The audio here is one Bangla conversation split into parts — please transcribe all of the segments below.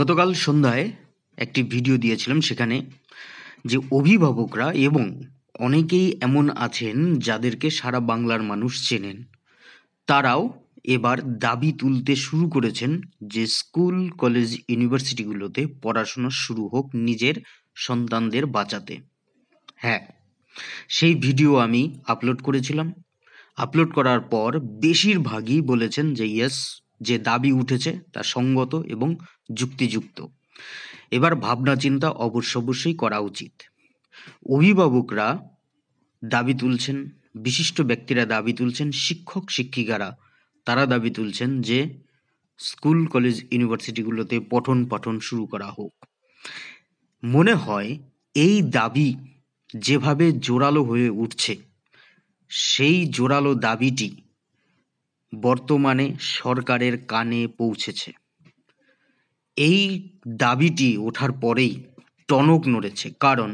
গতকাল সন্ধ্যায় একটি ভিডিও দিয়েছিলাম সেখানে যে অভিভাবকরা এবং অনেকেই এমন আছেন যাদেরকে সারা বাংলার মানুষ চেনেন তারাও এবার দাবি তুলতে শুরু করেছেন যে স্কুল কলেজ ইউনিভার্সিটিগুলোতে পড়াশোনা শুরু হোক নিজের সন্তানদের বাঁচাতে হ্যাঁ সেই ভিডিও আমি আপলোড করেছিলাম আপলোড করার পর বেশিরভাগই বলেছেন যে ইয়েস যে দাবি উঠেছে তা সঙ্গত এবং যুক্তিযুক্ত এবার ভাবনা চিন্তা অবশ্য অবশ্যই করা উচিত অভিভাবকরা দাবি তুলছেন বিশিষ্ট ব্যক্তিরা দাবি তুলছেন শিক্ষক শিক্ষিকারা তারা দাবি তুলছেন যে স্কুল কলেজ ইউনিভার্সিটিগুলোতে পঠন পাঠন শুরু করা হোক মনে হয় এই দাবি যেভাবে জোরালো হয়ে উঠছে সেই জোরালো দাবিটি বর্তমানে সরকারের কানে পৌঁছেছে এই দাবিটি ওঠার পরেই টনক নড়েছে কারণ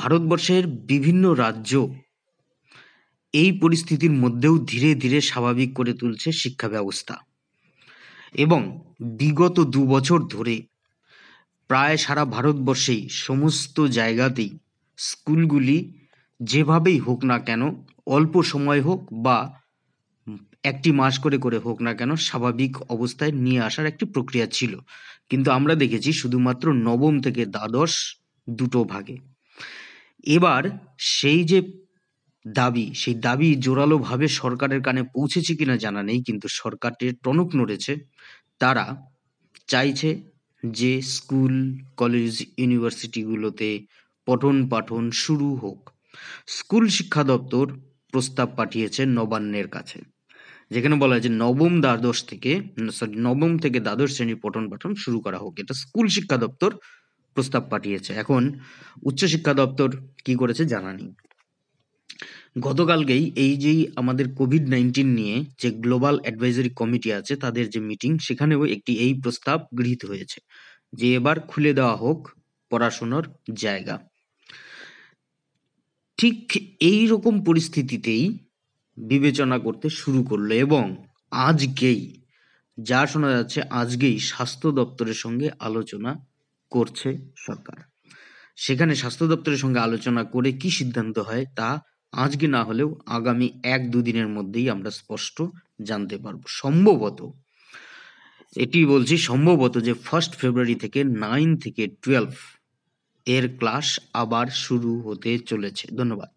ভারতবর্ষের বিভিন্ন রাজ্য এই পরিস্থিতির মধ্যেও ধীরে ধীরে স্বাভাবিক করে তুলছে শিক্ষা ব্যবস্থা এবং বিগত দু বছর ধরে প্রায় সারা ভারতবর্ষেই সমস্ত জায়গাতেই স্কুলগুলি যেভাবেই হোক না কেন অল্প সময় হোক বা একটি মাস করে করে হোক না কেন স্বাভাবিক অবস্থায় নিয়ে আসার একটি প্রক্রিয়া ছিল কিন্তু আমরা দেখেছি শুধুমাত্র নবম থেকে দ্বাদশ দুটো ভাগে এবার সেই যে দাবি সেই দাবি জোরালোভাবে সরকারের কানে পৌঁছেছে কিনা জানা নেই কিন্তু সরকারটির টনক নড়েছে তারা চাইছে যে স্কুল কলেজ ইউনিভার্সিটিগুলোতে পঠন পাঠন শুরু হোক স্কুল শিক্ষা দপ্তর প্রস্তাব পাঠিয়েছে নবান্নের কাছে যেখানে বলা হয়েছে নবম দ্বাদশ থেকে সরি নবম থেকে দ্বাদশ শ্রেণীর পঠন পাঠন শুরু করা হোক এটা স্কুল শিক্ষা দপ্তর প্রস্তাব পাঠিয়েছে এখন উচ্চশিক্ষা দপ্তর কি করেছে জানা নেই গতকালকেই এই যেই আমাদের কোভিড নাইন্টিন নিয়ে যে গ্লোবাল অ্যাডভাইজারি কমিটি আছে তাদের যে মিটিং সেখানেও একটি এই প্রস্তাব গৃহীত হয়েছে যে এবার খুলে দেওয়া হোক পড়াশুনোর জায়গা ঠিক এই রকম পরিস্থিতিতেই বিবেচনা করতে শুরু করলো এবং আজকেই যা শোনা যাচ্ছে আজকেই স্বাস্থ্য দপ্তরের সঙ্গে আলোচনা করছে সরকার সেখানে স্বাস্থ্য দপ্তরের সঙ্গে আলোচনা করে কি সিদ্ধান্ত হয় তা আজকে না হলেও আগামী এক দুদিনের মধ্যেই আমরা স্পষ্ট জানতে পারবো সম্ভবত এটি বলছি সম্ভবত যে ফার্স্ট ফেব্রুয়ারি থেকে নাইন থেকে টুয়েলভ এর ক্লাস আবার শুরু হতে চলেছে ধন্যবাদ